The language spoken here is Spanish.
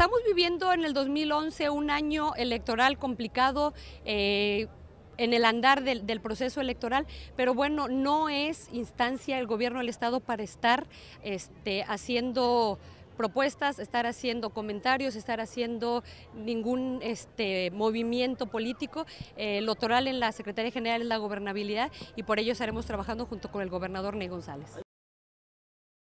Estamos viviendo en el 2011 un año electoral complicado. Eh, en el andar del, proceso electoral, pero bueno, no es instancia el gobierno del Estado para estar este, haciendo propuestas, estar haciendo comentarios, estar haciendo ningún este, movimiento político. El eh, en la Secretaría General es la gobernabilidad y por ello estaremos trabajando junto con el gobernador Ney González.